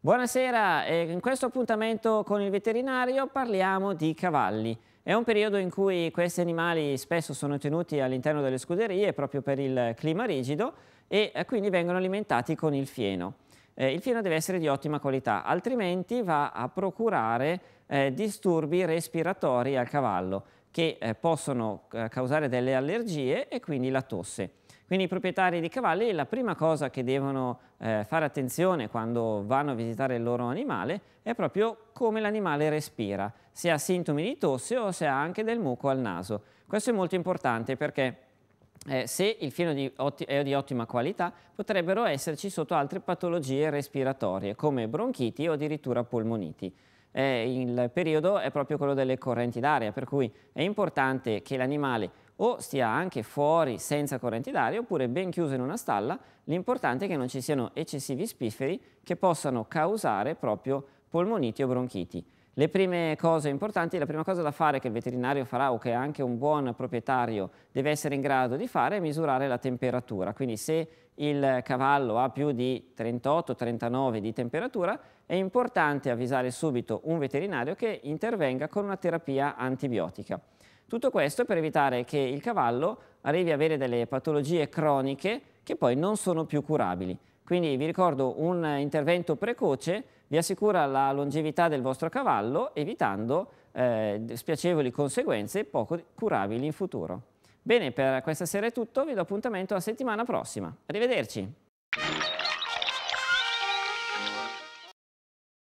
Buonasera, in questo appuntamento con il veterinario parliamo di cavalli. È un periodo in cui questi animali spesso sono tenuti all'interno delle scuderie proprio per il clima rigido e eh, quindi vengono alimentati con il fieno. Eh, il fieno deve essere di ottima qualità, altrimenti va a procurare eh, disturbi respiratori al cavallo che possono causare delle allergie e quindi la tosse. Quindi i proprietari di cavalli la prima cosa che devono eh, fare attenzione quando vanno a visitare il loro animale è proprio come l'animale respira, se ha sintomi di tosse o se ha anche del muco al naso. Questo è molto importante perché eh, se il fieno di è di ottima qualità potrebbero esserci sotto altre patologie respiratorie come bronchiti o addirittura polmoniti. Eh, il periodo è proprio quello delle correnti d'aria, per cui è importante che l'animale o stia anche fuori senza correnti d'aria oppure ben chiuso in una stalla, l'importante è che non ci siano eccessivi spifferi che possano causare proprio polmoniti o bronchiti. Le prime cose importanti, la prima cosa da fare che il veterinario farà o che anche un buon proprietario deve essere in grado di fare è misurare la temperatura, quindi se il cavallo ha più di 38-39 di temperatura è importante avvisare subito un veterinario che intervenga con una terapia antibiotica. Tutto questo per evitare che il cavallo arrivi a avere delle patologie croniche che poi non sono più curabili. Quindi vi ricordo un intervento precoce vi assicura la longevità del vostro cavallo evitando eh, spiacevoli conseguenze poco curabili in futuro. Bene, per questa sera è tutto, vi do appuntamento la settimana prossima. Arrivederci!